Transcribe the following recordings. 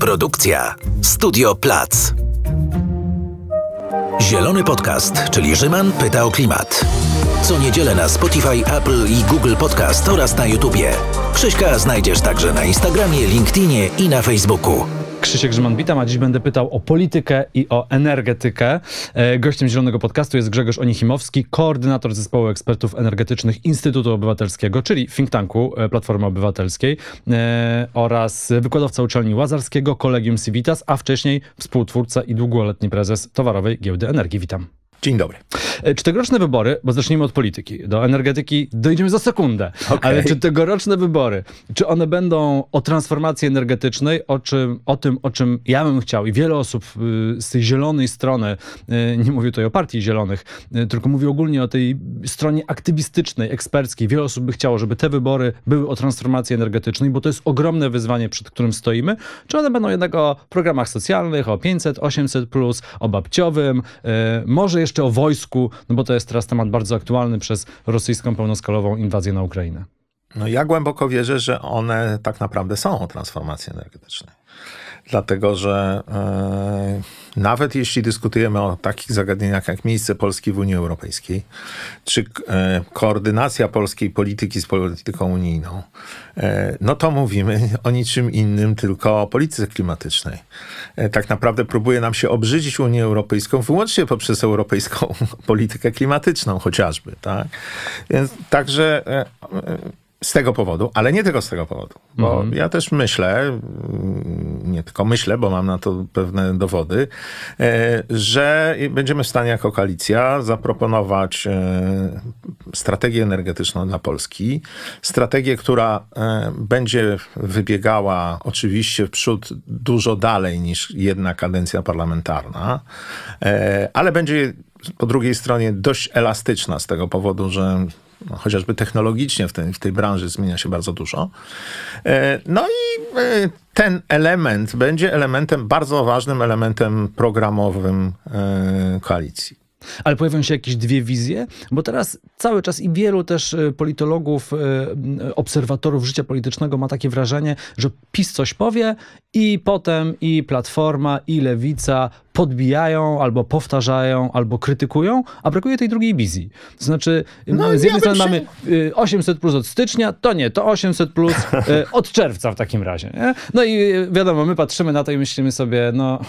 Produkcja Studio Plac. Zielony Podcast, czyli Rzyman pyta o klimat. Co niedzielę na Spotify, Apple i Google Podcast oraz na YouTubie. Krzyśka znajdziesz także na Instagramie, LinkedInie i na Facebooku. Krzysiek Grzyman, witam, a dziś będę pytał o politykę i o energetykę. E, gościem Zielonego Podcastu jest Grzegorz Onichimowski, koordynator zespołu ekspertów energetycznych Instytutu Obywatelskiego, czyli think tanku e, Platformy Obywatelskiej e, oraz wykładowca uczelni Łazarskiego, Kolegium Civitas, a wcześniej współtwórca i długoletni prezes Towarowej Giełdy Energii. Witam. Dzień dobry. E, czy tegoroczne wybory, bo zacznijmy od polityki, do energetyki dojdziemy za sekundę, okay. ale czy tegoroczne wybory, czy one będą o transformacji energetycznej, o, czym, o tym, o czym ja bym chciał i wiele osób y, z tej zielonej strony, y, nie mówię tutaj o partii zielonych, y, tylko mówię ogólnie o tej stronie aktywistycznej, eksperckiej, wiele osób by chciało, żeby te wybory były o transformacji energetycznej, bo to jest ogromne wyzwanie, przed którym stoimy, czy one będą jednak o programach socjalnych, o 500, 800+, plus, o babciowym, może jeszcze jeszcze o wojsku, no bo to jest teraz temat bardzo aktualny przez rosyjską pełnoskalową inwazję na Ukrainę. No ja głęboko wierzę, że one tak naprawdę są o transformacji energetycznej dlatego że e, nawet jeśli dyskutujemy o takich zagadnieniach jak miejsce Polski w Unii Europejskiej, czy e, koordynacja polskiej polityki z polityką unijną, e, no to mówimy o niczym innym, tylko o polityce klimatycznej. E, tak naprawdę próbuje nam się obrzydzić Unię Europejską wyłącznie poprzez europejską politykę klimatyczną chociażby. Tak? Więc także e, e, z tego powodu, ale nie tylko z tego powodu. Bo mhm. ja też myślę, mm, nie tylko myślę, bo mam na to pewne dowody, e, że będziemy w stanie jako koalicja zaproponować e, strategię energetyczną dla Polski. Strategię, która e, będzie wybiegała oczywiście w przód dużo dalej niż jedna kadencja parlamentarna, ale będzie po drugiej stronie dość elastyczna z tego powodu, że no, chociażby technologicznie w tej, w tej branży zmienia się bardzo dużo. E, no i e, ten element będzie elementem, bardzo ważnym elementem programowym e, koalicji. Ale pojawią się jakieś dwie wizje, bo teraz cały czas i wielu też politologów, obserwatorów życia politycznego ma takie wrażenie, że PiS coś powie i potem i Platforma, i Lewica podbijają, albo powtarzają, albo krytykują, a brakuje tej drugiej wizji. To znaczy, no, no z jednej ja strony się... mamy 800 y, plus od stycznia, to nie, to 800 plus y, od czerwca w takim razie. Nie? No i y, wiadomo, my patrzymy na to i myślimy sobie, no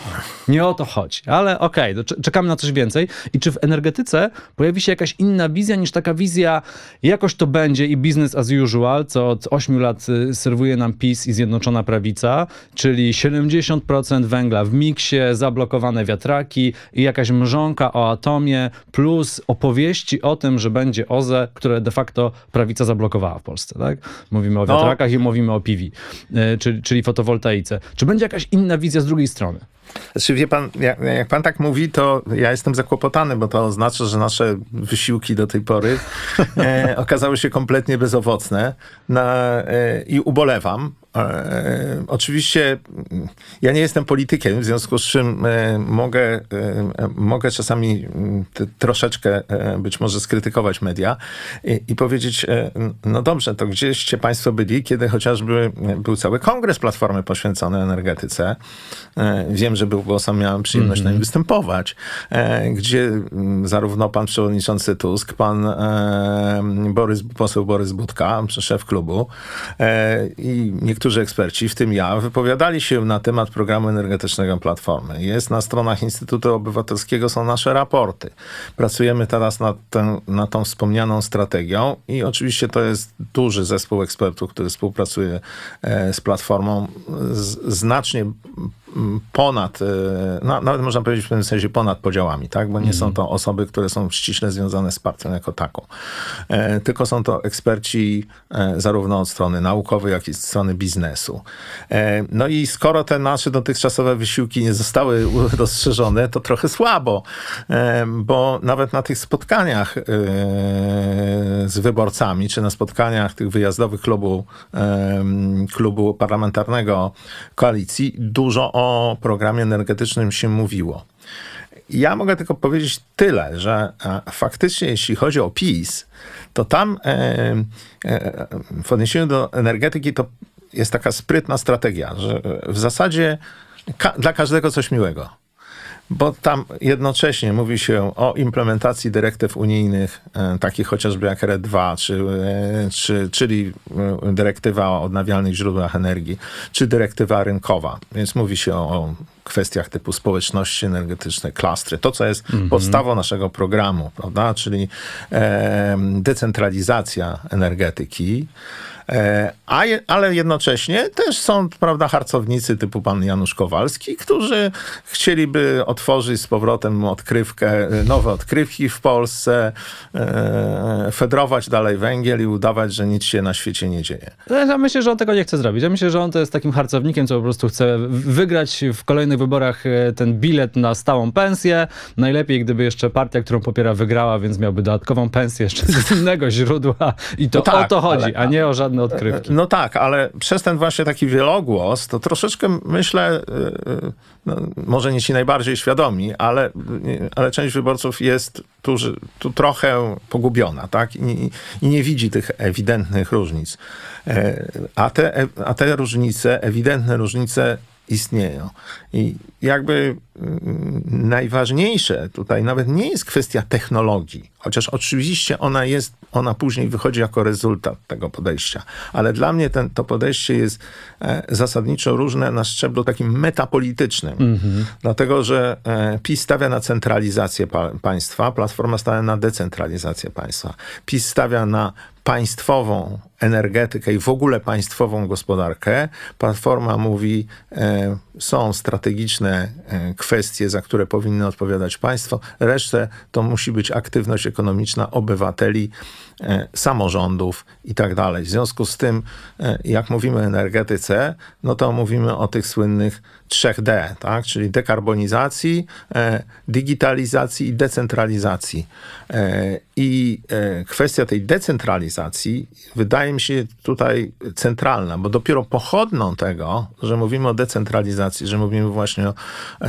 nie o to chodzi, ale okej, okay, czekamy na coś więcej. I czy w energetyce pojawi się jakaś inna wizja niż taka wizja, jakoś to będzie i business as usual, co od 8 lat serwuje nam PiS i Zjednoczona Prawica, czyli 70% węgla w miksie, zablokowane wiatraki i jakaś mrzonka o atomie, plus opowieści o tym, że będzie OZE, które de facto prawica zablokowała w Polsce. Tak? Mówimy o no. wiatrakach no. i mówimy o PV, e, czyli, czyli fotowoltaice. Czy będzie jakaś inna wizja z drugiej strony? Znaczy, wie pan, jak, jak, pan tak mówi, to ja jestem zakłopotany, bo to oznacza, że nasze wysiłki do tej pory e, okazały się kompletnie bezowocne na, e, i ubolewam, E, oczywiście mm, ja nie jestem politykiem, w związku z czym e, mogę, e, mogę czasami mm, troszeczkę być może skrytykować media i, i powiedzieć, no dobrze, to gdzieście państwo byli, kiedy chociażby był cały kongres Platformy poświęcony energetyce. Wiem, że był, bo sam miałem przyjemność mm -hmm. na nim mhm. występować, gdzie mm, zarówno pan przewodniczący Tusk, pan Borys, poseł Borys Budka, szef klubu i niektórzy niektórzy eksperci, w tym ja, wypowiadali się na temat programu energetycznego Platformy. Jest na stronach Instytutu Obywatelskiego, są nasze raporty. Pracujemy teraz nad, ten, na tą wspomnianą strategią i oczywiście to jest duży zespół ekspertów, który współpracuje e, z Platformą. Z, znacznie ponad, no, nawet można powiedzieć w pewnym sensie ponad podziałami, tak? bo nie są mhm. to osoby, które są ściśle związane z partią jako taką, e, tylko są to eksperci e, zarówno od strony naukowej, jak i od strony biznesu. No i skoro te nasze dotychczasowe wysiłki nie zostały dostrzeżone, to trochę słabo, bo nawet na tych spotkaniach z wyborcami, czy na spotkaniach tych wyjazdowych klubu, klubu parlamentarnego koalicji, dużo o programie energetycznym się mówiło. Ja mogę tylko powiedzieć tyle, że e, faktycznie jeśli chodzi o PiS, to tam e, e, w odniesieniu do energetyki to jest taka sprytna strategia, że w zasadzie ka dla każdego coś miłego bo tam jednocześnie mówi się o implementacji dyrektyw unijnych, e, takich chociażby jak RED 2, czy, e, czy, czyli e, dyrektywa o odnawialnych źródłach energii, czy dyrektywa rynkowa. Więc mówi się o, kwestiach typu społeczności energetyczne, klastry. To, co jest mm podstawą naszego programu, prawda? czyli e, decentralizacja energetyki. E, a je, ale jednocześnie też są, prawda, harcownicy typu pan Janusz Kowalski, którzy chcieliby otworzyć z powrotem odkrywkę, e, nowe odkrywki w Polsce, e, fedrować dalej węgiel i udawać, że nic się na świecie nie dzieje. Ja myślę, że on tego nie chce zrobić. Ja myślę, że on to jest takim harcownikiem, co po prostu chce wygrać w kolejnych wyborach e, ten bilet na stałą pensję. Najlepiej, gdyby jeszcze partia, którą popiera, wygrała, więc miałby dodatkową pensję jeszcze z innego źródła. I to no tak, o to chodzi, ale... a nie o żadne odkrywki. No tak, ale przez ten właśnie taki wielogłos, to troszeczkę myślę, y, y, no, może nie ci najbardziej świadomi, ale, y, ale część wyborców jest tu, tu trochę pogubiona, tak? I, I, nie widzi tych ewidentnych różnic. E, a te, e, a te różnice, ewidentne różnice istnieją. I jakby mm, najważniejsze tutaj nawet nie jest kwestia technologii, chociaż oczywiście ona jest, ona później wychodzi jako rezultat tego podejścia, ale dla mnie ten, to podejście jest e, zasadniczo różne na szczeblu takim metapolitycznym, mhm. dlatego że e, PiS stawia na centralizację pa państwa, Platforma stawia na decentralizację państwa, PiS stawia na państwową energetykę i w ogóle państwową gospodarkę, Platforma mówi, e, są strategie strategiczne e, kwestie, za które powinny odpowiadać państwo. Resztę to musi być aktywność ekonomiczna obywateli E, samorządów i tak dalej. W związku z tym, e, jak mówimy o energetyce, no to mówimy o tych słynnych 3D, tak? czyli dekarbonizacji, e, digitalizacji i decentralizacji. I kwestia tej decentralizacji wydaje mi się tutaj centralna, bo dopiero pochodną tego, że mówimy o decentralizacji, że mówimy właśnie o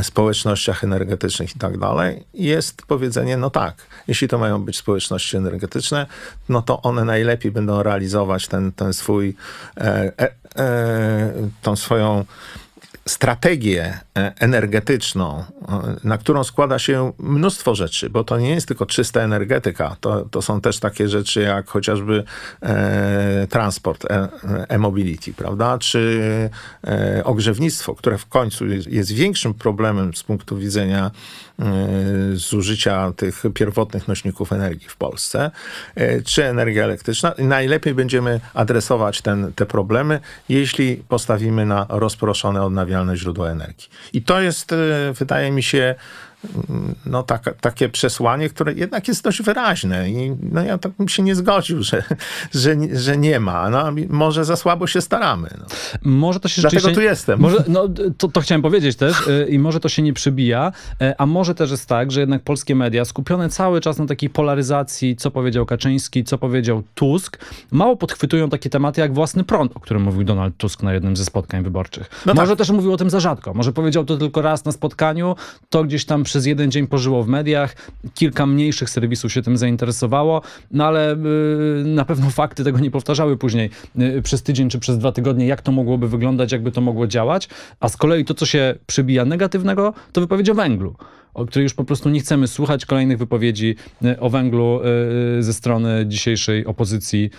społecznościach energetycznych i tak dalej, jest powiedzenie, no tak, jeśli to mają być społeczności energetyczne, no to one najlepiej będą realizować ten, ten swój, e, e, e tą swoją strategię e, energetyczną, e, na którą składa się mnóstwo rzeczy, bo to nie jest tylko czysta energetyka, to, to są też takie rzeczy jak chociażby e, transport, e, e-mobility, e prawda, czy e, ogrzewnictwo, które w końcu jest, jest większym problemem z punktu widzenia zużycia tych pierwotnych nośników energii w Polsce, czy energia elektryczna. Najlepiej będziemy adresować ten, te problemy, jeśli postawimy na rozproszone odnawialne odnawialne źródła energii. I to jest, e, wydaje mi się, no, tak, takie przesłanie, które jednak jest dość wyraźne i no, ja tak bym się nie zgodził, że, że, że nie ma. No, może za słabo się staramy. No. Może to się Dlatego rzeczywiście... tu jestem. Może, no, to, to chciałem powiedzieć też e, i może to się nie przybija, e, a może też jest tak, że jednak polskie media skupione cały czas na takiej polaryzacji, co powiedział Kaczyński, co powiedział Tusk, mało podchwytują takie tematy jak własny prąd, o którym mówił Donald Tusk na jednym ze spotkań wyborczych. No może tak. też mówił o tym za rzadko. Może powiedział to tylko raz na spotkaniu, to gdzieś tam przez jeden dzień pożyło w mediach, kilka mniejszych serwisów się tym zainteresowało, no ale y, na pewno fakty tego nie powtarzały później y, przez tydzień czy przez dwa tygodnie, jak to mogłoby wyglądać, jakby to mogło działać, a z kolei to, co się przybija negatywnego, to wypowiedzi o węglu o której już po prostu nie chcemy słuchać kolejnych wypowiedzi y, o węglu ze strony dzisiejszej opozycji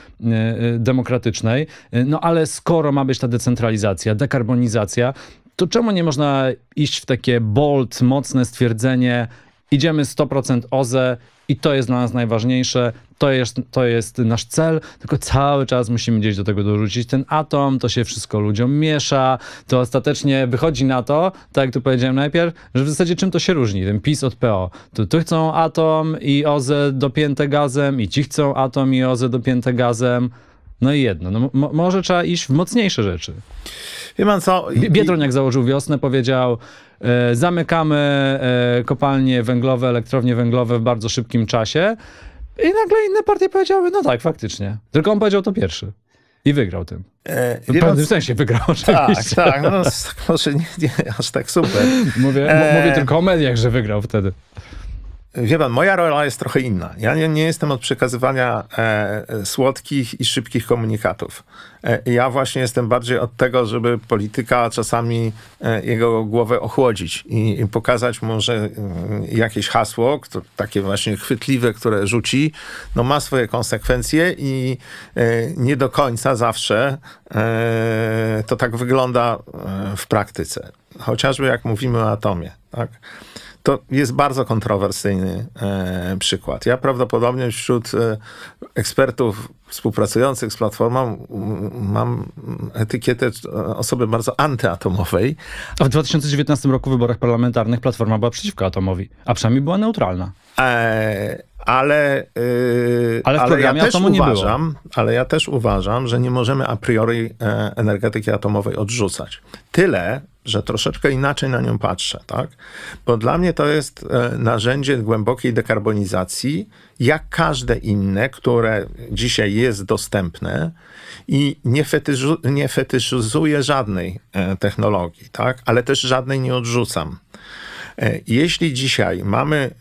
demokratycznej. No ale skoro ma być ta decentralizacja, dekarbonizacja, to czemu nie można iść w takie bold, mocne stwierdzenie, idziemy 100% OZE i to jest dla nas najważniejsze, to jest, to jest nasz cel, tylko cały czas musimy gdzieś do tego dorzucić ten atom, to się wszystko ludziom miesza, to ostatecznie wychodzi na to, tak jak tu powiedziałem najpierw, że w zasadzie czym to się różni, ten PiS od PO. Tu, tu chcą atom i OZE dopięte gazem i ci chcą atom i OZE dopięte gazem. No i jedno, no, może trzeba iść w mocniejsze rzeczy. Wie pan co? Biedroń jak założył wiosnę powiedział e, zamykamy e, kopalnie węglowe, elektrownie węglowe w bardzo szybkim czasie. I nagle inne partie powiedziały, no tak, faktycznie. Tylko on powiedział to pierwszy. I wygrał tym. E, w pewnym sensie wygrał tak, oczywiście. Tak, tak. No, może nie, nie aż tak super. Mówię, e... mówię tylko o mediach, że wygrał wtedy. Wie pan, moja rola jest trochę inna. Ja nie, nie jestem od przekazywania e, słodkich i szybkich komunikatów. E, ja właśnie jestem bardziej od tego, żeby polityka czasami e, jego głowę ochłodzić i, i pokazać mu, że mm, jakieś hasło, które, takie właśnie chwytliwe, które rzuci, no ma swoje konsekwencje i e, nie do końca zawsze e, to tak wygląda e, w praktyce. Chociażby jak mówimy o atomie. Tak? To jest bardzo kontrowersyjny e, przykład. Ja prawdopodobnie wśród e, ekspertów współpracujących z Platformą mam etykietę e, osoby bardzo antyatomowej. A w 2019 roku w wyborach parlamentarnych Platforma była przeciwko atomowi, a przynajmniej była neutralna. E, ale, yy, ale, ale ja też uważam, ale ja też uważam, że nie możemy a priori e, energetyki atomowej odrzucać. Tyle, że troszeczkę inaczej na nią patrzę, tak? Bo dla mnie to jest e, narzędzie głębokiej dekarbonizacji, jak każde inne, które dzisiaj jest dostępne i nie, fetyżu, nie żadnej e, technologii, tak? Ale też żadnej nie odrzucam. E, jeśli dzisiaj mamy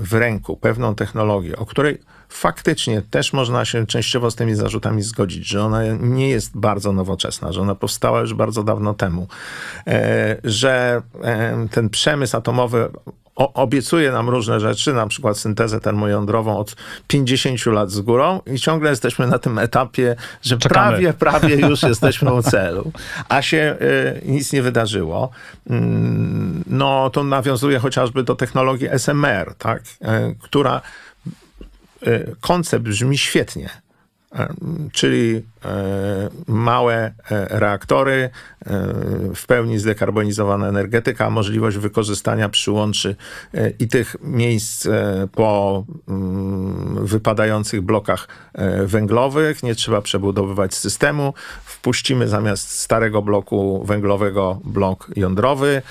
w ręku pewną technologię, o której Faktycznie też można się częściowo z tymi zarzutami zgodzić, że ona nie jest bardzo nowoczesna, że ona powstała już bardzo dawno temu, e, że e, ten przemysł atomowy obiecuje nam różne rzeczy, na przykład syntezę termojądrową od 50 lat z górą i ciągle jesteśmy na tym etapie, że Czekamy. prawie, prawie już jesteśmy u celu, a się y, nic nie wydarzyło. Mm, no to nawiązuje chociażby do technologii SMR, tak? Y, która Y, koncept brzmi świetnie czyli e, małe e, reaktory, e, w pełni zdekarbonizowana energetyka, możliwość wykorzystania przyłączy i tych miejsc po mm, wypadających blokach węglowych. Nie trzeba przebudowywać systemu. Wpuścimy zamiast starego bloku węglowego blok jądrowy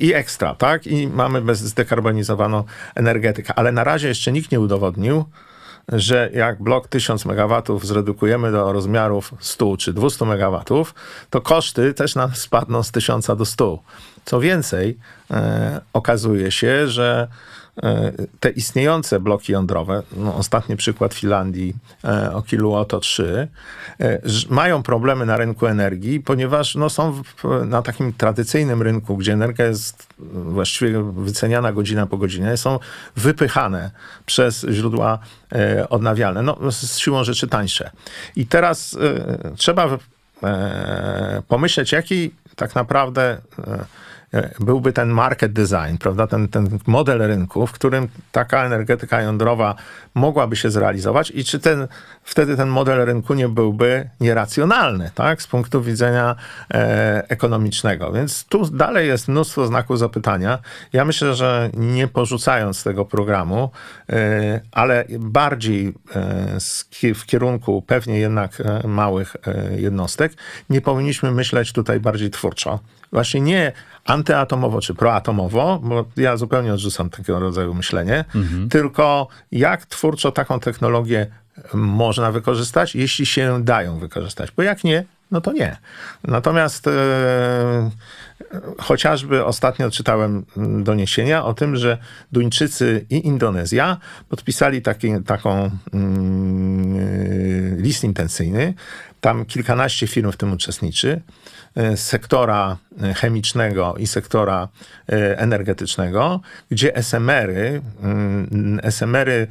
i ekstra, tak? I mamy zdekarbonizowaną energetykę. Ale na razie jeszcze nikt nie udowodnił, że jak blok 1000 MW zredukujemy do rozmiarów 100 czy 200 MW, to koszty też nam spadną z 1000 do 100. Co więcej, e, okazuje się, że E, te istniejące bloki jądrowe, no ostatni przykład Finlandii e, Okiluoto 3, e, mają problemy na rynku energii, ponieważ no, są w, na takim tradycyjnym rynku, gdzie energia jest właściwie wyceniana godzina po godzinie, są wypychane przez źródła odnawialne, no, z siłą rzeczy tańsze. I teraz trzeba pomyśleć, jaki tak naprawdę E, byłby ten market design, prawda? Ten, ten model rynku, w którym taka energetyka jądrowa mogłaby się zrealizować i czy ten, wtedy ten model rynku nie byłby nieracjonalny, tak? Z punktu widzenia e, ekonomicznego. Więc tu dalej jest mnóstwo znaków zapytania. Ja myślę, że nie porzucając tego programu, e, ale bardziej e, w kierunku pewnie jednak e, małych e, jednostek, nie powinniśmy myśleć tutaj bardziej twórczo. Właśnie nie antyatomowo czy proatomowo, bo ja zupełnie odrzucam takiego rodzaju myślenie, mhm. tylko jak twórczo taką technologię można wykorzystać, jeśli się dają wykorzystać, bo jak nie, no to nie. Natomiast e, chociażby ostatnio czytałem doniesienia o tym, że Duńczycy i Indonezja podpisali taki, taką mm, e, list intencyjny. Tam kilkanaście firm w tym uczestniczy. E, sektora e, chemicznego i sektora e, energetycznego, gdzie SMR-y, mm, SMR-y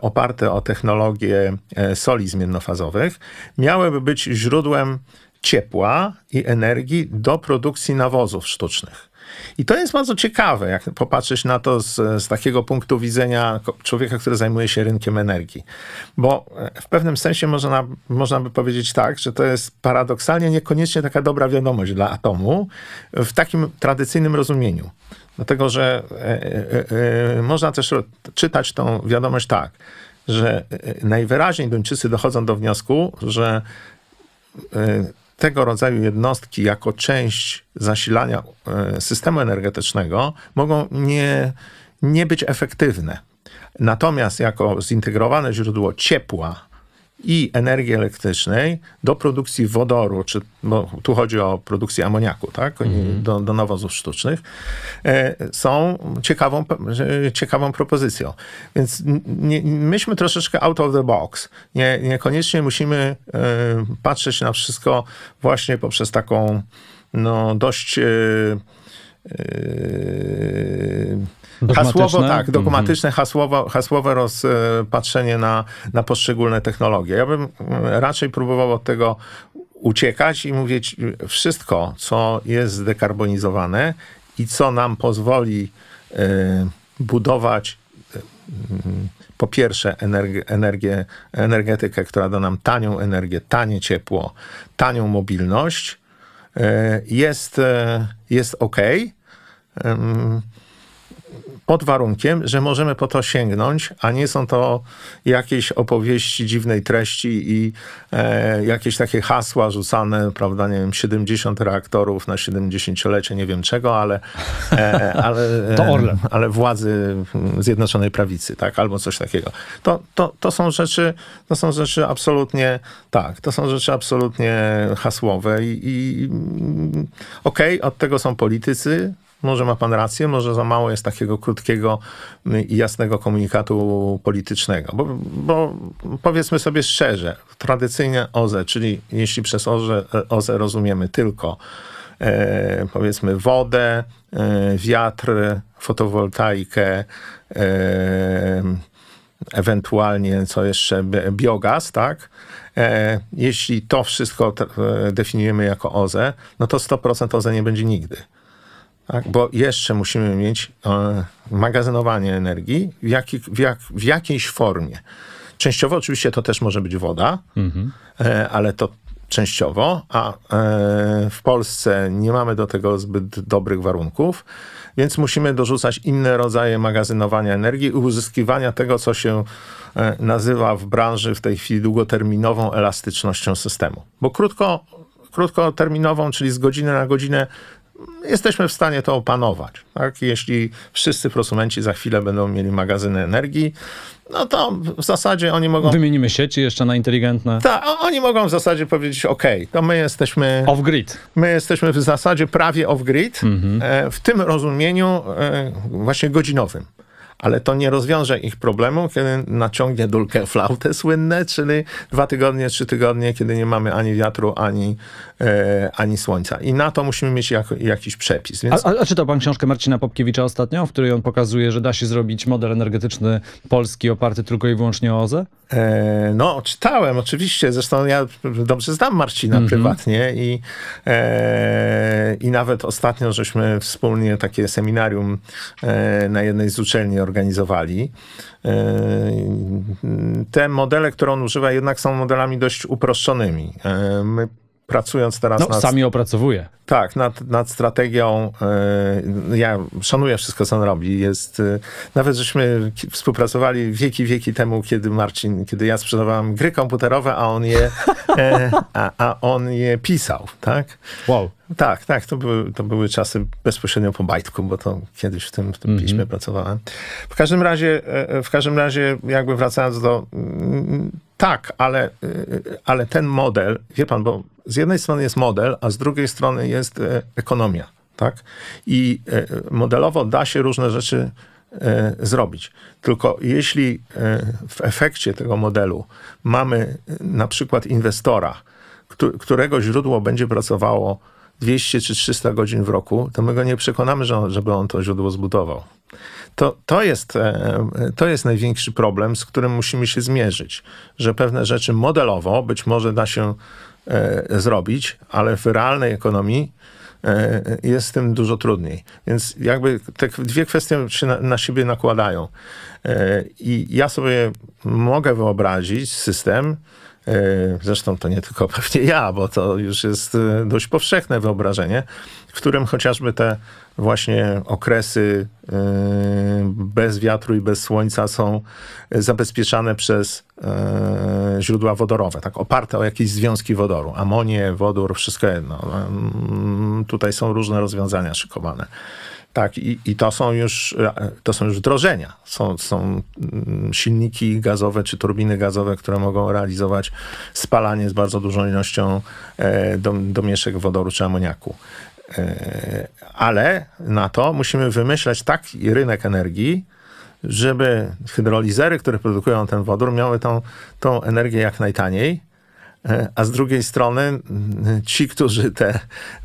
oparte o technologie soli zmiennofazowych miałyby być źródłem ciepła i energii do produkcji nawozów sztucznych. I to jest bardzo ciekawe, jak popatrzysz na to z, z takiego punktu widzenia człowieka, który zajmuje się rynkiem energii. Bo e, w pewnym sensie można, można by powiedzieć tak, że to jest paradoksalnie niekoniecznie taka dobra wiadomość dla atomu w takim tradycyjnym rozumieniu. Dlatego, że y, y, y, można też czytać tą wiadomość tak, że e, e, najwyraźniej Duńczycy dochodzą do wniosku, że tego rodzaju jednostki jako część zasilania e, systemu energetycznego mogą nie, nie być efektywne. Natomiast jako zintegrowane źródło ciepła, i energii elektrycznej do produkcji wodoru, czy tu chodzi o produkcję amoniaku, tak, mhm. do, do nawozów sztucznych, e, są ciekawą, e, ciekawą propozycją. Więc nie, myśmy troszeczkę out of the box. Nie, niekoniecznie musimy e, patrzeć na wszystko właśnie poprzez taką no, dość yy, Hasłowo, tak, mhm. dogmatyczne, mm -hmm. hasłowo, hasłowe rozpatrzenie na, na poszczególne technologie. Ja bym mm, raczej próbował od tego uciekać i mówić wszystko, co jest zdekarbonizowane i co nam pozwoli y, budować y, po pierwsze energi energię, energetykę, która da nam tanią energię, tanie ciepło, tanią mobilność, y, jest, y, jest ok pod warunkiem, że możemy po to sięgnąć, a nie są to jakieś opowieści dziwnej treści i e, jakieś takie hasła rzucane, prawda, nie wiem, 70 reaktorów na 70-lecie, nie wiem czego, ale, e, ale, e, to Orlen. ale władzy Zjednoczonej Prawicy, tak, albo coś takiego. To, to, to są rzeczy, to są rzeczy absolutnie, tak, to są rzeczy absolutnie hasłowe i, i mm, okej, okay, od tego są politycy, może ma pan rację, może za mało jest takiego krótkiego i jasnego komunikatu politycznego. Bo, bo powiedzmy sobie szczerze, tradycyjnie OZE, czyli jeśli przez OZE, OZE rozumiemy tylko e, powiedzmy wodę, e, wiatr, fotowoltaikę, e, ewentualnie co jeszcze biogaz, tak? E, jeśli to wszystko e, definiujemy jako OZE, no to 100% OZE nie będzie nigdy. Tak, bo jeszcze musimy mieć e, magazynowanie energii w, jaki, w, jak, w, jakiejś formie. Częściowo oczywiście to też może być woda, mhm. e, ale to częściowo, a e, w Polsce nie mamy do tego zbyt dobrych warunków, więc musimy dorzucać inne rodzaje magazynowania energii i uzyskiwania tego, co się e, nazywa w branży w tej chwili długoterminową elastycznością systemu. Bo krótko krótkoterminową, czyli z godziny na godzinę jesteśmy w stanie to opanować. Tak? Jeśli wszyscy prosumenci za chwilę będą mieli magazyny energii, no to w zasadzie oni mogą... Wymienimy sieci jeszcze na inteligentne. Tak, oni mogą w zasadzie powiedzieć, ok, to my jesteśmy... Off-grid. My jesteśmy w zasadzie prawie off-grid, mhm. e, w tym rozumieniu e, właśnie godzinowym ale to nie rozwiąże ich problemu, kiedy naciągnie dulkę flautę słynne, czyli dwa tygodnie, trzy tygodnie, kiedy nie mamy ani wiatru, ani, e, ani słońca. I na to musimy mieć jak, jakiś przepis. Więc... A, a, a czytał pan książkę Marcina Popkiewicza ostatnio, w której on pokazuje, że da się zrobić model energetyczny Polski oparty tylko i wyłącznie o OZE? E, no, czytałem oczywiście. Zresztą ja dobrze znam Marcina mm -hmm. prywatnie i, e, i nawet ostatnio żeśmy wspólnie takie seminarium e, na jednej z uczelni organizowali organizowali. E, te modele, które on używa, jednak są modelami dość uproszczonymi. E, my pracując teraz no, nad... sami opracowuje. Tak, nad, nad strategią, yy, ja szanuję wszystko, co on robi. Jest, yy, nawet żeśmy współpracowali wieki, wieki temu, kiedy Marcin, kiedy ja sprzedawałem gry komputerowe, a on je, e, a, a on je pisał, tak? Wow. Tak, tak, to były, to były czasy bezpośrednio po bajtku, bo to kiedyś w tym, w tym mm -hmm. pracowałem. W każdym razie, e, w każdym razie jakby wracając do mm, tak, ale, y, y, ale ten model, wie pan, bo z jednej strony jest model, a z drugiej strony jest e, ekonomia, tak? I e, modelowo da się różne rzeczy e, zrobić. Tylko jeśli w efekcie tego modelu mamy na przykład inwestora, którego źródło będzie pracowało 200 czy 300 godzin w roku, to my go nie przekonamy, że on, żeby on to źródło zbudował. To, to, jest, e, to jest największy problem, z którym musimy się zmierzyć, że pewne rzeczy modelowo być może da się e, zrobić, ale w realnej ekonomii e, jest z tym dużo trudniej. Więc jakby te dwie kwestie się na, na siebie nakładają. E, I ja sobie mogę wyobrazić system, E, zresztą to nie tylko pewnie ja, bo to już jest e, dość powszechne wyobrażenie, w którym chociażby te właśnie okresy e, bez wiatru i bez słońca są zabezpieczane przez źródła wodorowe, tak oparte o jakieś związki wodoru, amonię, wodór, wszystko jedno. Tutaj są różne rozwiązania szykowane. Tak, i, i to, są już, e, to są już wdrożenia. Są, są mm, silniki gazowe czy turbiny gazowe, które mogą realizować spalanie z bardzo dużą ilością e, domieszek wodoru czy amoniaku. E, ale na to musimy wymyślać taki rynek energii, żeby hydrolizery, które produkują ten wodór, miały tą, tą energię jak najtaniej E, a z drugiej strony ci, którzy te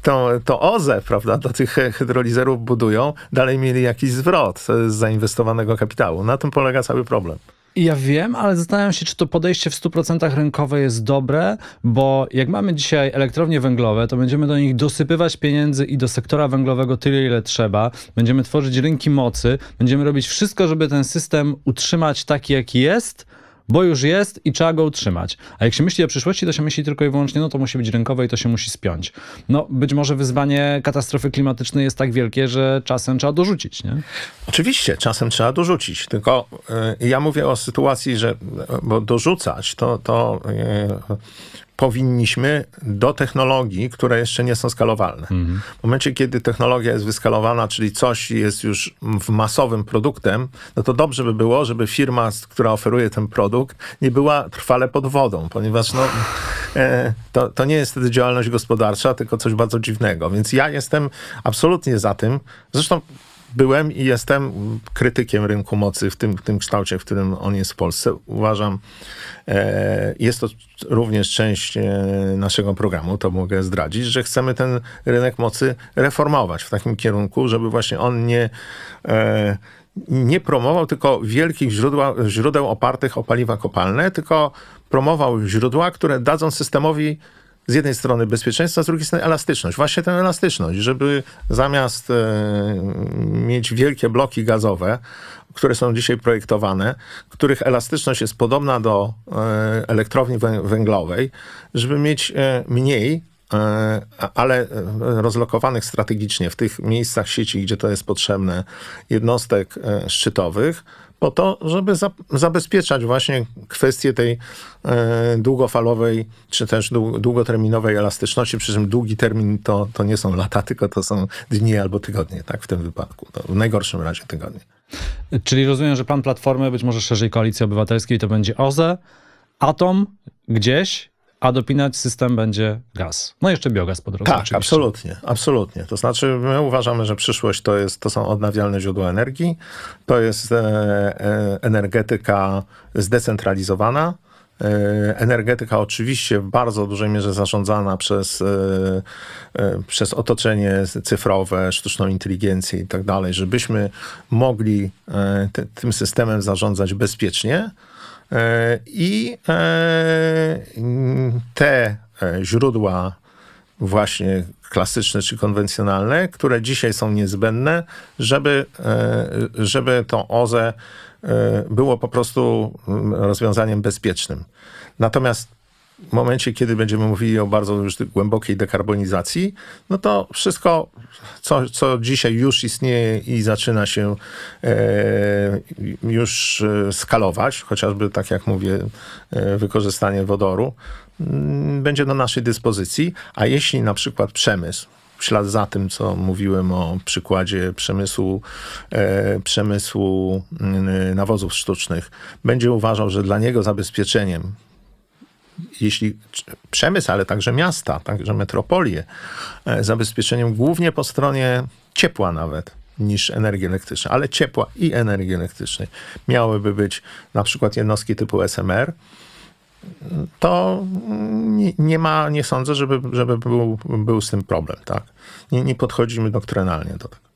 to, to OZE prawda, do tych hydrolizerów budują, dalej mieli jakiś zwrot e, z zainwestowanego kapitału. Na tym polega cały problem. Ja wiem, ale zastanawiam się, czy to podejście w 100% rynkowe jest dobre, bo jak mamy dzisiaj elektrownie węglowe, to będziemy do nich dosypywać pieniędzy i do sektora węglowego tyle, ile trzeba. Będziemy tworzyć rynki mocy, będziemy robić wszystko, żeby ten system utrzymać taki, jaki jest, bo już jest i trzeba go utrzymać. A jak się myśli o przyszłości, to się myśli tylko i wyłącznie, no to musi być rynkowe i to się musi spiąć. No być może wyzwanie katastrofy klimatycznej jest tak wielkie, że czasem trzeba dorzucić, nie? Oczywiście, czasem trzeba dorzucić, tylko y, ja mówię o sytuacji, że bo dorzucać to, to y, powinniśmy do technologii, które jeszcze nie są skalowalne. Mhm. W momencie, kiedy technologia jest wyskalowana, czyli coś jest już w masowym produktem, no to dobrze by było, żeby firma, która oferuje ten produkt, nie była trwale pod wodą, ponieważ no, e, to, to nie jest wtedy działalność gospodarcza, tylko coś bardzo dziwnego. Więc ja jestem absolutnie za tym. Zresztą byłem i jestem krytykiem rynku mocy w tym, w tym kształcie, w którym on jest w Polsce. Uważam, e, jest to również część e, naszego programu, to mogę zdradzić, że chcemy ten rynek mocy reformować w takim kierunku, żeby właśnie on nie. E, nie promował tylko wielkich źródła, źródeł opartych o paliwa kopalne, tylko promował źródła, które dadzą systemowi z jednej strony bezpieczeństwo, z drugiej strony elastyczność. Właśnie tę elastyczność, żeby zamiast e, mieć wielkie bloki gazowe, które są dzisiaj projektowane, których elastyczność jest podobna do e, elektrowni węglowej, żeby mieć e, mniej, ale rozlokowanych strategicznie w tych miejscach sieci, gdzie to jest potrzebne, jednostek szczytowych, po to, żeby za, zabezpieczać właśnie kwestię tej e, długofalowej, czy też długoterminowej elastyczności, przy czym długi termin to, to nie są lata, tylko to są dni albo tygodnie, tak, w tym wypadku. To w najgorszym razie tygodnie. Czyli rozumiem, że plan Platformy, być może szerzej Koalicji Obywatelskiej, to będzie OZE, Atom gdzieś a dopinać system będzie gaz. No jeszcze biogaz po drodze. Tak, oczywiście. absolutnie, absolutnie. To znaczy my uważamy, że przyszłość to, jest, to są odnawialne źródła energii, to jest e, e, energetyka zdecentralizowana, e, Energetyka oczywiście w bardzo dużej mierze zarządzana przez, e, e, przez otoczenie cyfrowe, sztuczną inteligencję i tak dalej, żebyśmy mogli tym systemem zarządzać bezpiecznie E, I e, te e, źródła właśnie klasyczne czy konwencjonalne, które dzisiaj są niezbędne, żeby, żeby tą OZE było po prostu mm, rozwiązaniem bezpiecznym. Natomiast w momencie, kiedy będziemy mówili o bardzo już głębokiej dekarbonizacji, no to wszystko, co, co dzisiaj już istnieje i zaczyna się e, już e, skalować, chociażby tak jak mówię, e, wykorzystanie wodoru, m, mm, będzie do naszej dyspozycji. A jeśli na przykład przemysł, w ślad za tym, co mówiłem o przykładzie przemysłu, e, przemysłu nawozów sztucznych, będzie uważał, że dla niego zabezpieczeniem jeśli przemysł, ale także miasta, także metropolie, e, zabezpieczeniem głównie po stronie ciepła nawet niż energii elektrycznej, ale ciepła i energii elektrycznej miałyby być na przykład jednostki typu SMR, to nie, nie ma, nie sądzę, żeby, żeby był, był z tym problem, tak? Nie, nie podchodzimy doktrynalnie do tego.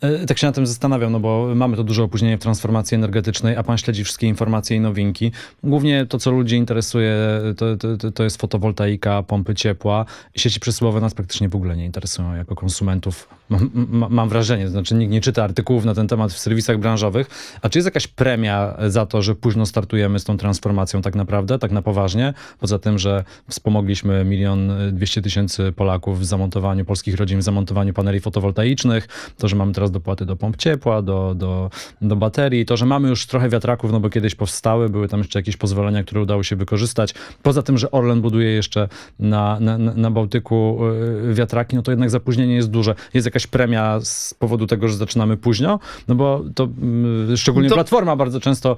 E, tak się na tym zastanawiam, no bo mamy to duże opóźnienie w transformacji energetycznej, a pan śledzi wszystkie informacje i nowinki. Głównie to, co ludzi interesuje, to, to, to jest fotowoltaika, pompy ciepła. Sieci przesyłowe nas praktycznie w ogóle nie interesują jako konsumentów mam, wrażenie, to znaczy nikt nie czyta artykułów na ten temat w serwisach branżowych. A czy jest jakaś premia za to, że późno startujemy z tą transformacją tak naprawdę, tak na poważnie? Poza tym, że wspomogliśmy milion e, dwieście tysięcy Polaków w zamontowaniu, polskich rodzin w zamontowaniu paneli fotowoltaicznych, to, że mamy teraz dopłaty do pomp ciepła, do, do, do baterii, to, że mamy już trochę wiatraków, no bo kiedyś powstały, były tam jeszcze jakieś pozwolenia, które udało się wykorzystać. Poza tym, że Orlen buduje jeszcze na, na, na Bałtyku e, wiatraki, no to jednak zapóźnienie jest duże. Jest jakaś jakaś premia z powodu tego, że zaczynamy późno, no bo to mm, szczególnie no to... Platforma bardzo często,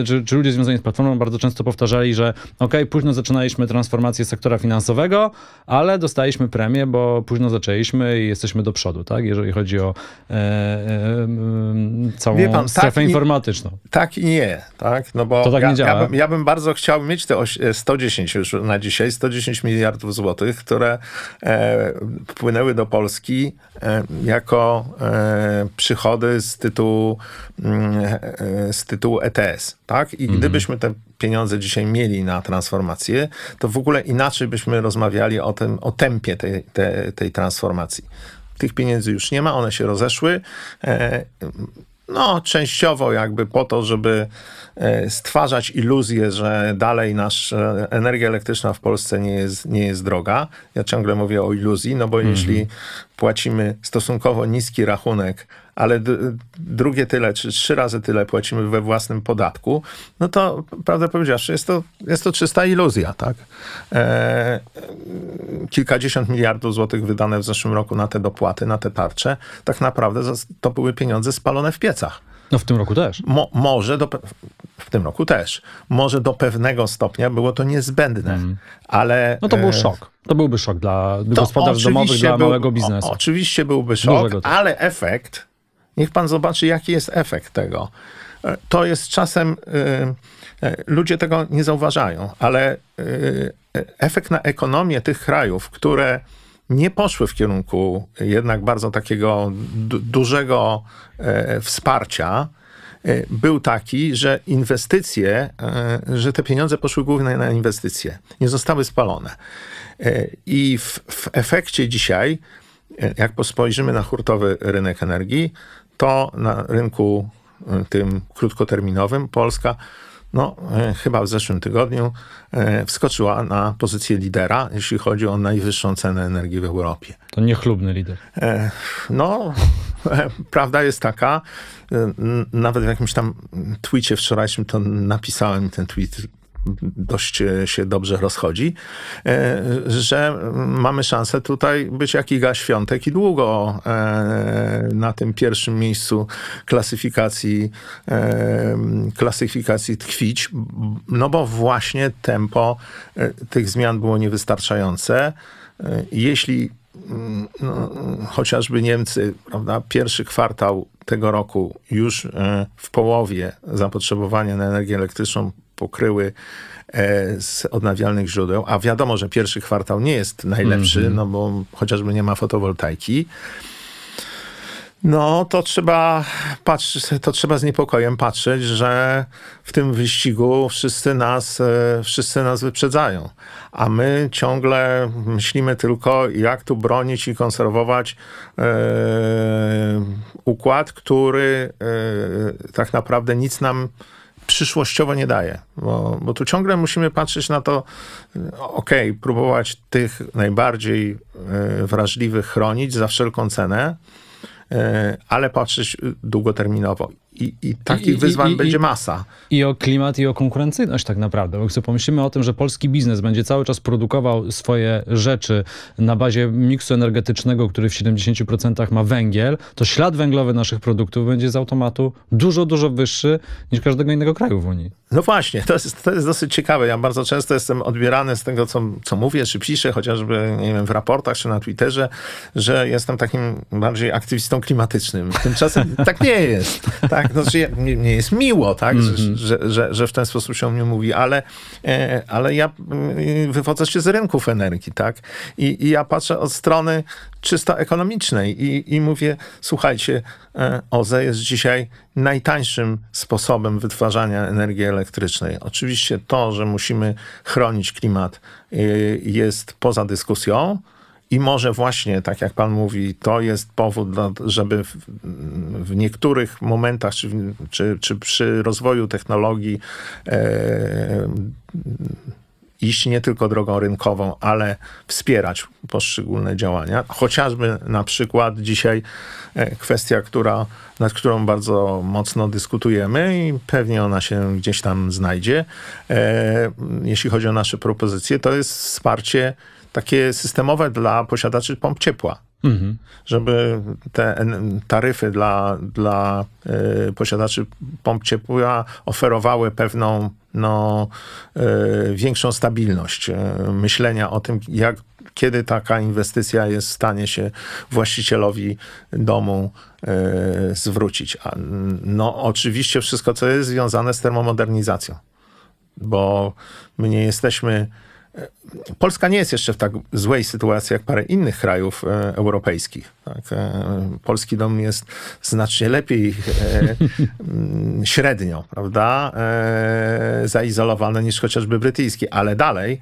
e, czy, czy, ludzie związani z Platformą bardzo często powtarzali, że ok, późno zaczynaliśmy transformację sektora finansowego, ale dostaliśmy premię, bo późno zaczęliśmy i jesteśmy do przodu, tak? Jeżeli chodzi o e, e, całą pan, tak strefę tak informatyczną. I, tak i nie, tak? No bo to tak ja, nie działa. Ja bym, ja bym bardzo chciał mieć te 110 e, już na dzisiaj, 110 miliardów złotych, które e, do Polski e, E, jako e, przychody z tytułu, mm, e, z tytułu ETS. Tak? I mhm. gdybyśmy te pieniądze dzisiaj mieli na transformację, to w ogóle inaczej byśmy rozmawiali o, tym, o tempie tej, tej, tej transformacji. Tych pieniędzy już nie ma, one się rozeszły no, częściowo jakby po to, żeby e, stwarzać iluzję, że dalej nasza e, energia elektryczna w Polsce nie jest, nie jest droga. Ja ciągle mówię o iluzji, no bo mm -hmm. jeśli mhm. płacimy stosunkowo niski rachunek ale drugie tyle, czy trzy razy tyle płacimy we własnym podatku, no to prawdę powiedziawszy, jest to, jest to czysta iluzja, tak? E, kilkadziesiąt miliardów złotych wydane w zeszłym roku na te dopłaty, na te tarcze, tak naprawdę to były pieniądze spalone w piecach. No w tym roku też. Mo, może do, w tym roku też. Może do pewnego stopnia było to niezbędne, mm. ale... No to był e, szok. To byłby szok dla gospodarstw domowych, dla był, małego biznesu. O, oczywiście byłby szok, ale efekt Niech pan zobaczy, jaki jest efekt tego. E, to jest czasem, y, e, ludzie tego nie zauważają, ale y, e, efekt na ekonomię tych krajów, które nie poszły w kierunku jednak bardzo takiego dużego wsparcia, był taki, że inwestycje, że te pieniądze poszły głównie na inwestycje, nie zostały spalone. I w, w efekcie dzisiaj, jak spojrzymy na hurtowy rynek energii, to na rynku e, tym krótkoterminowym Polska no, e, chyba w zeszłym tygodniu e, wskoczyła na pozycję lidera, jeśli chodzi o najwyższą cenę energii w Europie. To niechlubny lider. No, prawda jest taka, nawet w jakimś tam twicie wczorajszym to napisałem, ten tweet dość e, się dobrze rozchodzi, e, że mamy szansę tutaj być jak Iga Świątek i długo e, na tym pierwszym miejscu klasyfikacji, klasyfikacji tkwić, no bo właśnie tempo tych zmian było niewystarczające. Jeśli mm, no, chociażby Niemcy, prawda, pierwszy kwartał tego roku już w połowie zapotrzebowania na energię elektryczną pokryły e, z odnawialnych źródeł, a wiadomo, że pierwszy kwartał nie jest najlepszy, mm -hmm. no bo chociażby nie ma fotowoltaiki. No, to trzeba patrzeć, to trzeba z niepokojem patrzeć, że w tym wyścigu wszyscy nas, e, wszyscy nas wyprzedzają. A my ciągle myślimy tylko, jak tu bronić i konserwować e, układ, który tak naprawdę nic nam przyszłościowo nie daje, bo, bo tu ciągle musimy patrzeć na to, y, okej, okay, próbować tych najbardziej y, wrażliwych chronić za wszelką cenę, y, ale patrzeć długoterminowo. I, i takich I, wyzwań i, będzie masa. I o klimat, i o konkurencyjność tak naprawdę. Bo jak pomyślimy o tym, że polski biznes będzie cały czas produkował swoje rzeczy na bazie miksu energetycznego, który w 70% ma węgiel, to ślad węglowy naszych produktów będzie z automatu dużo, dużo wyższy niż każdego innego kraju w Unii. No właśnie, to jest, to jest dosyć ciekawe. Ja bardzo często jestem odbierany z tego, co, co mówię, czy piszę, chociażby nie wiem, w raportach, czy na Twitterze, że jestem takim bardziej aktywistą klimatycznym. Tymczasem tak nie jest. Tak tak? No, że nie jest miło, tak? Mm -hmm. że, że, że, w ten sposób się o mnie mówi, ale, e, ale ja mm, wywodzę się z rynków energii, tak? I, i ja patrzę od strony czysto ekonomicznej i, i mówię, słuchajcie, e, OZE jest dzisiaj najtańszym sposobem wytwarzania energii elektrycznej. Oczywiście to, że musimy chronić klimat e, jest poza dyskusją, i może właśnie, tak jak pan mówi, to jest powód, żeby w, w niektórych momentach, czy, czy, czy, przy rozwoju technologii e, iść nie tylko drogą rynkową, ale wspierać poszczególne działania. Chociażby na przykład dzisiaj e, kwestia, która, nad którą bardzo mocno dyskutujemy i pewnie ona się gdzieś tam znajdzie, e, jeśli chodzi o nasze propozycje, to jest wsparcie takie systemowe dla posiadaczy pomp ciepła. Mhm. Żeby te taryfy dla, dla y, posiadaczy pomp ciepła oferowały pewną no, y, większą stabilność y, myślenia o tym, jak, kiedy taka inwestycja jest w stanie się właścicielowi domu y, zwrócić. A, no, oczywiście wszystko, co jest związane z termomodernizacją, bo my nie jesteśmy Polska nie jest jeszcze w tak złej sytuacji jak parę innych krajów e, europejskich. Tak? E, polski dom jest znacznie lepiej e, mm, średnio, prawda, zaizolowany niż chociażby brytyjski, ale dalej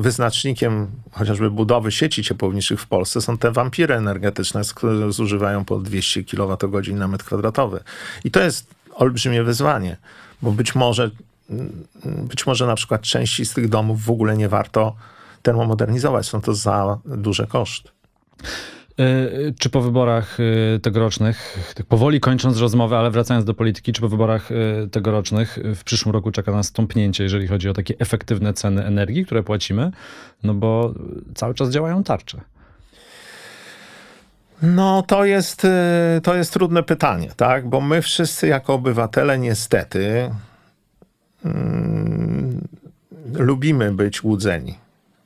wyznacznikiem chociażby budowy sieci ciepłowniczych w Polsce są te wampiry energetyczne, które zużywają po 200 kWh na metr kwadratowy. I to jest olbrzymie wyzwanie, bo być może być może na przykład części z tych domów w ogóle nie warto termomodernizować, są no to za duże koszty. E, czy po wyborach e, tegorocznych, tak powoli kończąc rozmowę, ale wracając do polityki, czy po wyborach e, tegorocznych w przyszłym roku czeka nas stąpnięcie, jeżeli chodzi o takie efektywne ceny energii, które płacimy? No bo cały czas działają tarcze. No, to jest, to jest trudne pytanie, tak? Bo my wszyscy jako obywatele niestety Mm, lubimy być łudzeni.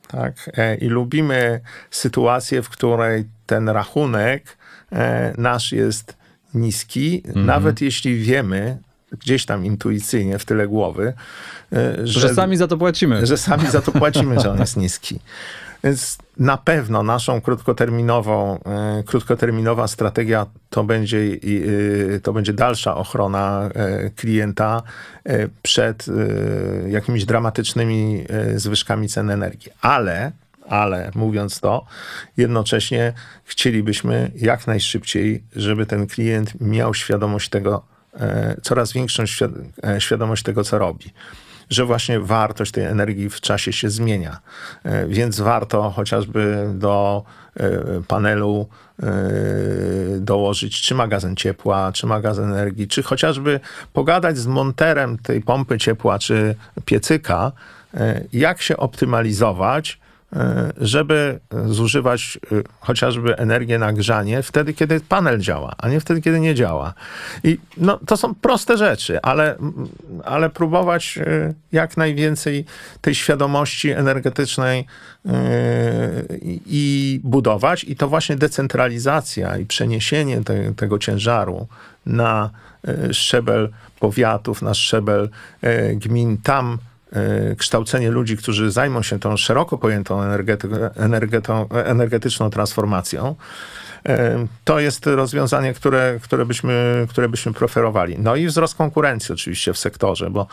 Tak? E, I lubimy sytuację, w której ten rachunek e, nasz jest niski, mhm. nawet jeśli wiemy, gdzieś tam intuicyjnie w tyle głowy, e, że, że sami za to płacimy. Że sami za to płacimy, że on jest niski. Więc na pewno naszą krótkoterminową, e, krótkoterminowa strategia to będzie, y, to będzie dalsza ochrona e, klienta e, przed jakimiś dramatycznymi zwyżkami cen energii. Ale ale mówiąc to, jednocześnie chcielibyśmy jak najszybciej, żeby ten klient miał świadomość tego, coraz większą świadomość tego, co robi że właśnie wartość tej energii w czasie się zmienia. E, więc warto chociażby do e, panelu e, dołożyć czy magazyn ciepła, czy magazyn energii, czy chociażby pogadać z monterem tej pompy ciepła, czy piecyka, jak się optymalizować, E, żeby zużywać e, chociażby energię na grzanie wtedy, kiedy panel działa, a nie wtedy, kiedy nie działa. I no, to są proste rzeczy, ale, ale próbować e, jak najwięcej tej świadomości energetycznej i budować. I to właśnie decentralizacja i przeniesienie te, tego ciężaru na szczebel powiatów, na szczebel gmin, tam E, kształcenie ludzi, którzy zajmą się tą szeroko pojętą energetą, energetyczną transformacją, e, to jest rozwiązanie, które, które, byśmy, które byśmy preferowali. No i wzrost konkurencji oczywiście w sektorze, bo,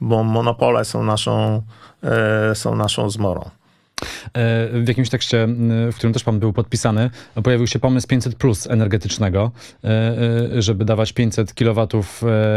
bo monopole są naszą, e, są naszą zmorą. E, w jakimś tekście, w którym też pan był podpisany, pojawił się pomysł 500 plus energetycznego, e, e, żeby dawać 500 kW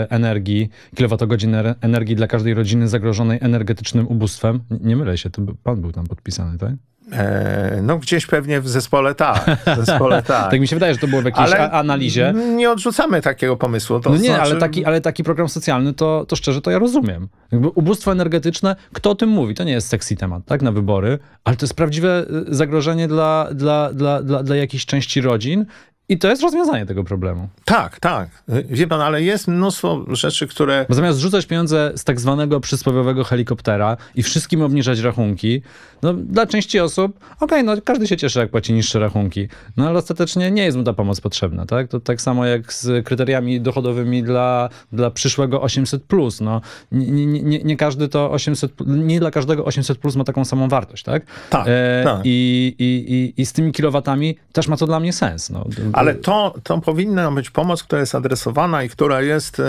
energii, kilowatogodzin er, energii dla każdej rodziny zagrożonej energetycznym ubóstwem. Nie mylę się, to pan był tam podpisany, tak? E, no gdzieś pewnie w zespole tak. W zespole tak. tak mi się wydaje, że to było w jakiejś ale analizie. Nie odrzucamy takiego pomysłu. no nie, znaczy... ale, taki, ale taki program socjalny, to, to szczerze to ja rozumiem. Jakby ubóstwo energetyczne, kto o tym mówi? To nie jest sexy temat, tak, na wybory, ale to jest prawdziwe y, zagrożenie dla, dla, dla, dla, dla jakiejś części rodzin i to jest rozwiązanie tego problemu. Tak, tak. Wie pan, ale jest mnóstwo rzeczy, które... Bo zamiast rzucać pieniądze z tak zwanego przysłowiowego helikoptera i wszystkim obniżać rachunki, no dla części osób, okej, okay, no każdy się cieszy, jak płaci niższe rachunki, no ale ostatecznie nie jest mu ta pomoc potrzebna, tak? To tak samo jak z kryteriami dochodowymi dla, dla przyszłego 800+. Plus. No, nie, nie, nie, każdy to 800... Nie dla każdego 800 plus ma taką samą wartość, tak? Tak, e, tak. I, i, i, I z tymi kilowatami też ma to dla mnie sens, no. Ale to, to powinna być pomoc, która jest adresowana i która jest e,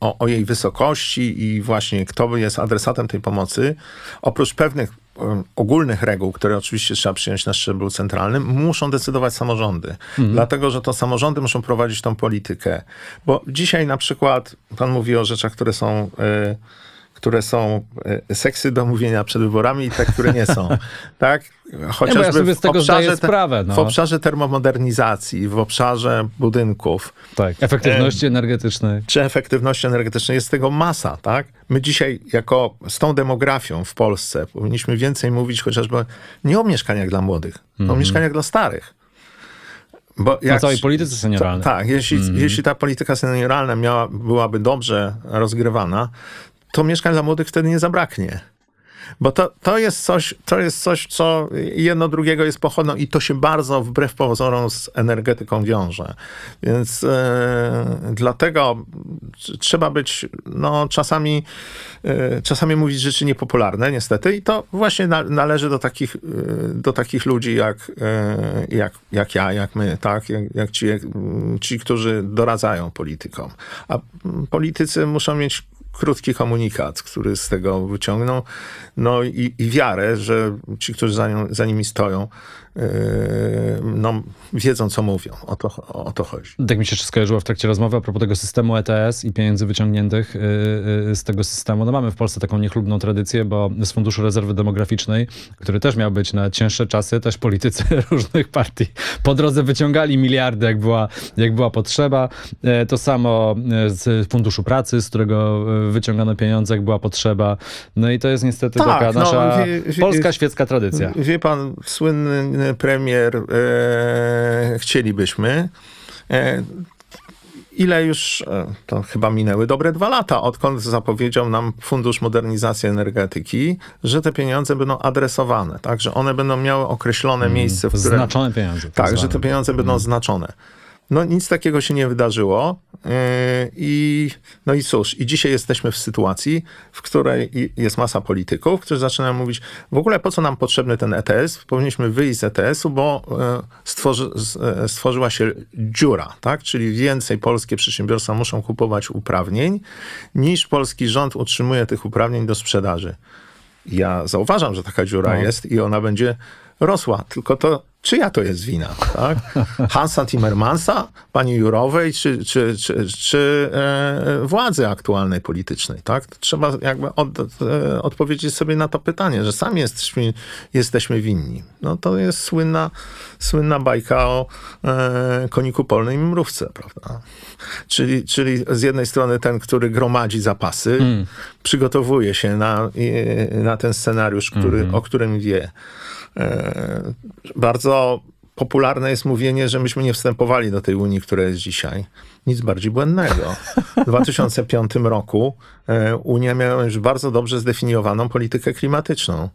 o, o jej wysokości i właśnie kto jest adresatem tej pomocy. Oprócz pewnych ogólnych reguł, które oczywiście trzeba przyjąć na szczeblu centralnym, muszą decydować samorządy. Mhm. Dlatego, że to samorządy muszą prowadzić tą politykę. Bo dzisiaj na przykład, pan mówi o rzeczach, które są... E, które są e, seksy do mówienia przed wyborami i te, które nie są. tak? Chociażby nie, ja sobie z tego obszarze, sprawę. No. W obszarze termomodernizacji, w obszarze budynków. Tak, efektywności e, energetycznej. Czy efektywności energetycznej. Jest tego masa, tak? My dzisiaj jako z tą demografią w Polsce powinniśmy więcej mówić chociażby nie o mieszkaniach dla młodych, mm. o mhm. mieszkaniach dla starych. Bo jak, całej polityce senioralnej. tak, jeśli, mm. jeśli ta polityka senioralna miała, byłaby dobrze rozgrywana, to mieszkań dla młodych wtedy nie zabraknie. Bo to, to, jest coś, to jest coś, co jedno drugiego jest pochodną i to się bardzo wbrew pozorom z energetyką wiąże. Więc yy, dlatego trzeba być no, czasami, yy, czasami mówić rzeczy niepopularne, niestety. I to właśnie na, należy do takich, yy, do takich ludzi jak, jak, jak ja, jak my, tak? Jak, jak ci, jak, ci, którzy doradzają politykom. A politycy muszą mieć krótki komunikat, który z tego wyciągnął, no i, i wiarę, że ci, którzy za, nią, za nimi stoją, Yy, no, wiedzą, co mówią. O to, o to chodzi. Tak mi się wszystko skojarzyło w trakcie rozmowy a propos tego systemu ETS i pieniędzy wyciągniętych yy, yy, z tego systemu. No mamy w Polsce taką niechlubną tradycję, bo z Funduszu Rezerwy Demograficznej, który też miał być na cięższe czasy, też politycy różnych partii po drodze wyciągali miliardy, jak była, jak była potrzeba. E, to samo e, z Funduszu Pracy, z którego e, wyciągano pieniądze, jak była potrzeba. No i to jest niestety tak, taka no, nasza wie, wie, polska wie, świecka tradycja. Wie pan, słynny E, premier e, chcielibyśmy. E, ile już, e, to chyba minęły dobre dwa lata, odkąd zapowiedział nam Fundusz Modernizacji Energetyki, że te pieniądze będą adresowane, tak, że one będą miały określone mm, miejsce, w którym... Znaczone pieniądze. Tak, tak że te pieniądze będą hmm. znaczone. No nic takiego się nie wydarzyło. E, I, no i cóż, i dzisiaj jesteśmy w sytuacji, w której jest masa polityków, którzy zaczynają mówić, w ogóle po co nam potrzebny ten ETS? Powinniśmy wyjść z ETS-u, bo e, stworzy, e, stworzyła się dziura, tak? Czyli więcej polskie przedsiębiorstwa muszą kupować uprawnień, niż polski rząd utrzymuje tych uprawnień do sprzedaży. Ja zauważam, że taka dziura no. jest i ona będzie rosła. Tylko to czyja to jest wina? Tak? Hansa Timmermansa, pani Jurowej, czy, czy, czy, czy e, władzy aktualnej politycznej? Tak? Trzeba jakby od, e, odpowiedzieć sobie na to pytanie, że sami jesteśmy, jesteśmy winni. No to jest słynna, słynna bajka o e, koniku polnej i mrówce, prawda? Czyli, czyli z jednej strony ten, który gromadzi zapasy, mm. przygotowuje się na, na ten scenariusz, który, mm -hmm. o którym wie E, bardzo popularne jest mówienie, że myśmy nie wstępowali do tej Unii, która jest dzisiaj. Nic bardziej błędnego. W 2005 roku e, Unia miała już bardzo dobrze zdefiniowaną politykę klimatyczną.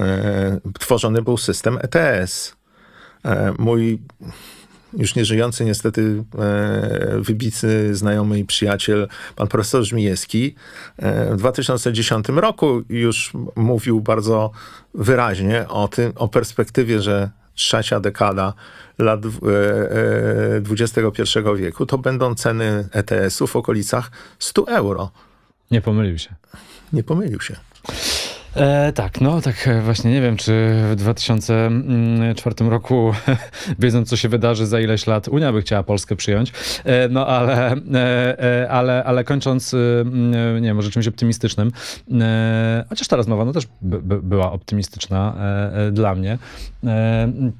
E, tworzony był system ETS. Mój już nieżyjący niestety e, wybitny znajomy i przyjaciel, pan profesor Żmijewski, e, w 2010 roku już mówił bardzo wyraźnie o tym, o perspektywie, że trzecia dekada lat XXI e, wieku to będą ceny ETS-u w okolicach 100 euro. Nie pomylił się. Nie pomylił się. E, tak, no tak e, właśnie nie wiem, czy w 2004 roku, wiedząc co się wydarzy za ileś lat, Unia by chciała Polskę przyjąć, e, no ale, e, e ale, ale kończąc, y, mm, nie wiem, może czymś optymistycznym, e, chociaż ta rozmowa no też była optymistyczna dla mnie,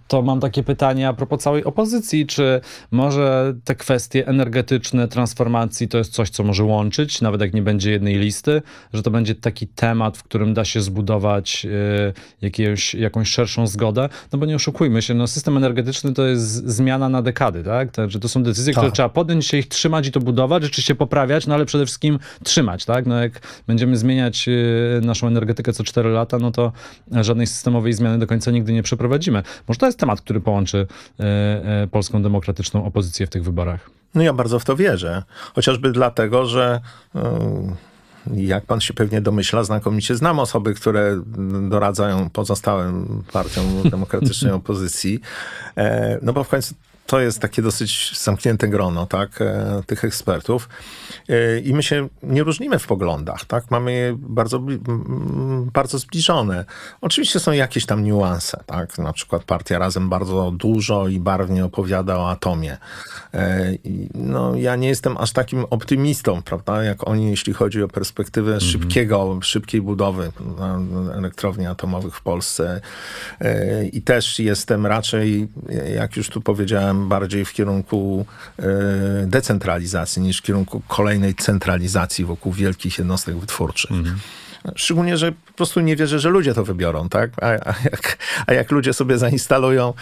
to mam takie pytanie a propos całej opozycji, czy może te kwestie energetyczne, transformacji to jest coś, co może łączyć, nawet jak nie będzie jednej listy, że to będzie taki temat, w którym da się zbudować y, jakieś, jakąś szerszą zgodę, no bo nie oszukujmy się, no system energetyczny to jest zmiana na dekady, tak? Także to są decyzje, tak. które trzeba podjąć, się ich trzymać i to budować, rzeczywiście poprawiać, no ale przede wszystkim trzymać, tak? No jak będziemy zmieniać y, naszą energetykę co 4 lata, no to żadnej systemowej zmiany do końca nigdy nie przeprowadzimy. Może to jest temat, który połączy y, polską demokratyczną opozycję w tych wyborach. No ja bardzo w to wierzę. Chociażby dlatego, że jak pan się pewnie domyśla, znakomicie znam osoby, które doradzają pozostałym partiom demokratycznej opozycji. E, no bo w końcu to jest takie dosyć zamknięte grono, tak, e, tych ekspertów. E, I my się nie różnimy w poglądach, tak, mamy je bardzo, bardzo zbliżone. Oczywiście są jakieś tam niuanse, tak, na przykład partia Razem bardzo dużo i barwnie opowiada o atomie. E, no, ja nie jestem aż takim optymistą, prawda, jak oni, jeśli chodzi o perspektywę mhm. szybkiego, szybkiej budowy elektrowni atomowych w Polsce. I też jestem raczej, jak już tu powiedziałem, bardziej w kierunku e, decentralizacji niż w kierunku kolejnej centralizacji wokół wielkich jednostek wytwórczych. Mhm. Szczególnie, że po prostu nie wierzę, że ludzie to wybiorą, tak? A, a, jak, a jak, ludzie sobie zainstalują, e,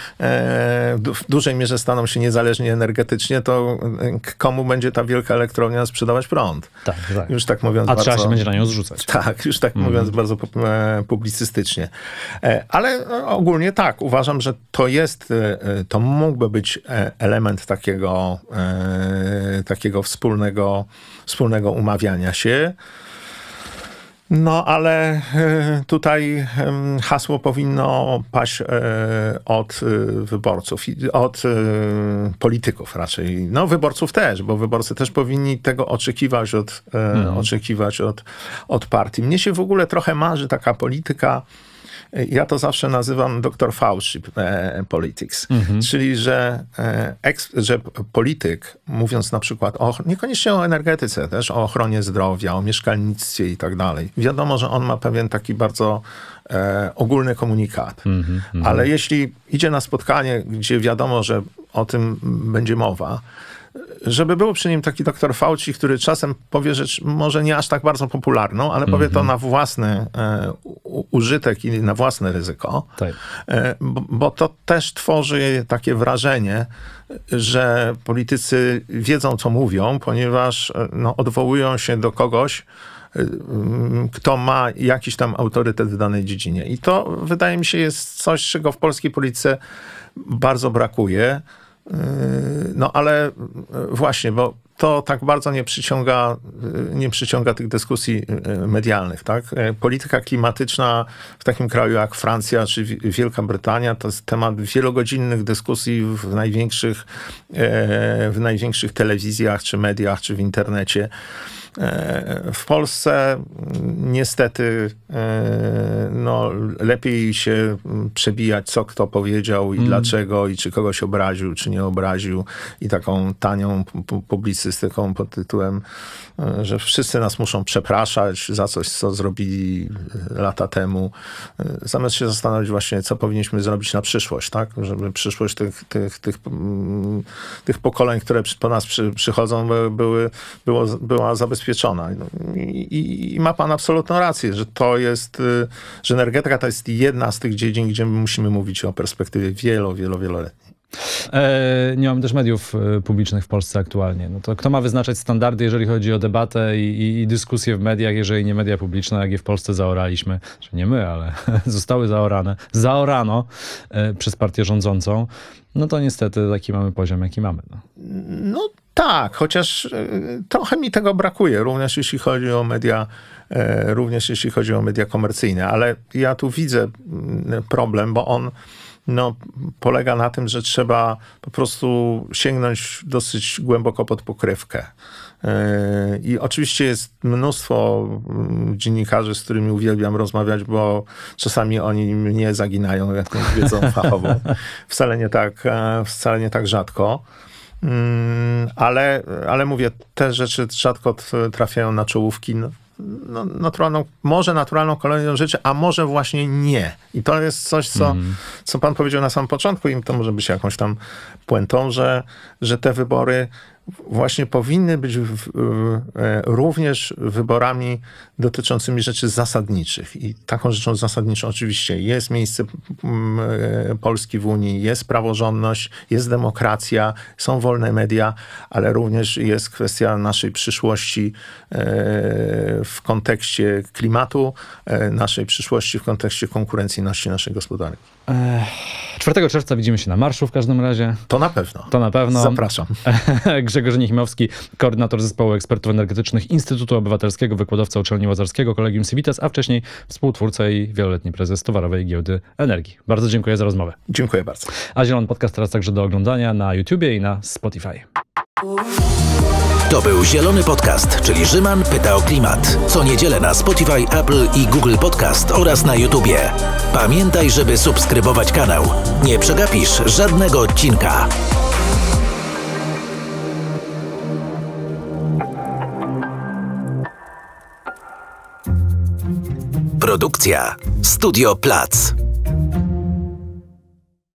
w dużej mierze staną się niezależni energetycznie, to e, komu będzie ta wielka elektrownia sprzedawać prąd? Tak, tak. Już tak mówiąc a bardzo, trzeba się będzie na nią zrzucać. Tak, już tak mm. mówiąc bardzo e, publicystycznie. E, ale e, ogólnie tak, uważam, że to jest, to mógłby być element takiego, e, takiego wspólnego, wspólnego umawiania się, no, ale e, tutaj hasło powinno paść e, od e, wyborców, od polityków raczej. No, wyborców też, bo wyborcy też powinni tego oczekiwać od, no. oczekiwać od, od partii. Mnie się w ogóle trochę marzy taka polityka ja to zawsze nazywam doktor Fauci e, politics, mhm. czyli że, e, że polityk, mówiąc na przykład o, niekoniecznie o energetyce, też o ochronie zdrowia, o mieszkalnictwie i tak dalej, wiadomo, że on ma pewien taki bardzo e, ogólny komunikat. Mhm, mhm. ale jeśli idzie na spotkanie, gdzie wiadomo, że o tym będzie mowa, żeby był przy nim taki doktor Fauci, który czasem powie rzecz może nie aż tak bardzo popularną, ale powie mm -hmm. to mhm. na własny e, użytek i na własne ryzyko, tak. e, bo, bo, to też tworzy takie wrażenie, że politycy wiedzą, co mówią, ponieważ e, no, odwołują się do kogoś, e, kto ma jakiś tam autorytet w danej dziedzinie. I to, wydaje mi się, jest coś, czego w polskiej polityce bardzo brakuje Yy, no ale yy, właśnie, bo to tak bardzo nie przyciąga, yy, nie przyciąga tych dyskusji medialnych. Tak? Polityka klimatyczna w takim kraju jak Francja czy Wielka Brytania to jest temat wielogodzinnych dyskusji w największych, w największych telewizjach czy mediach czy w internecie. E, w Polsce mm, niestety e, no, lepiej się mm, przebijać, co kto powiedział i mm. dlaczego, i czy kogoś obraził, czy nie obraził, i taką tanią publicystyką pod tytułem, e, że wszyscy nas muszą przepraszać za coś, co zrobili lata temu, zamiast się zastanowić właśnie, co powinniśmy zrobić na przyszłość, tak? Żeby przyszłość tych, tych, tych, mm, tych pokoleń, które po nas przy, przychodzą, były, było, była zabezpieczona zabezpieczona. No, I, i, I, ma pan absolutną rację, że to jest, y, że energetyka to jest jedna z tych dziedzin, gdzie musimy mówić o perspektywie wielo, wielo, wieloletniej. E, nie mamy też mediów y, publicznych w Polsce aktualnie. No to kto ma wyznaczać standardy, jeżeli chodzi o debatę i, i dyskusję w mediach, jeżeli nie media publiczne, jak je w Polsce zaoraliśmy, że znaczy nie my, ale zostały zaorane, zaorano e, przez partię rządzącą, no to niestety taki mamy poziom, jaki mamy. No, no tak, chociaż e, trochę mi tego brakuje, również jeśli chodzi o media, e, również jeśli chodzi o media komercyjne, ale ja tu widzę mm, problem, bo on no, polega na tym, że trzeba po prostu sięgnąć dosyć głęboko pod pokrywkę. E, I oczywiście jest mnóstwo mm, dziennikarzy, z którymi uwielbiam rozmawiać, bo czasami oni mnie zaginają jakąś wiedzą fachową. Wcale nie tak, wcale nie tak rzadko. Mm, ale, ale mówię, te rzeczy rzadko trafiają na czołówki no, no naturalną, może naturalną kolejną rzeczy, a może właśnie nie. I to jest coś, co, mm. co pan powiedział na samym początku i to może być jakąś tam puentą, że, że te wybory właśnie powinny być w, e, również wyborami dotyczącymi rzeczy zasadniczych. I taką rzeczą zasadniczą oczywiście jest miejsce e, Polski w Unii, jest praworządność, jest demokracja, są wolne media, ale również jest kwestia naszej przyszłości e, w kontekście klimatu, naszej przyszłości w kontekście konkurencyjności naszej gospodarki. 4 czerwca widzimy się na marszu w każdym razie. To na pewno. To na pewno. Zapraszam. Grzegorz Niechimowski, koordynator zespołu ekspertów energetycznych Instytutu Obywatelskiego, wykładowca uczelni łazarskiego Kolegium Civitas, a wcześniej współtwórca i wieloletni prezes Towarowej Giełdy Energii. Bardzo dziękuję za rozmowę. Dziękuję bardzo. A Zielony Podcast teraz także do oglądania na YouTubie i na Spotify. To był Zielony Podcast, czyli Rzyman pyta o klimat. Co niedzielę na Spotify, Apple i Google Podcast oraz na YouTubie. Pamiętaj, żeby subskrybować kanał. Nie przegapisz żadnego odcinka. Produkcja Studio Plac.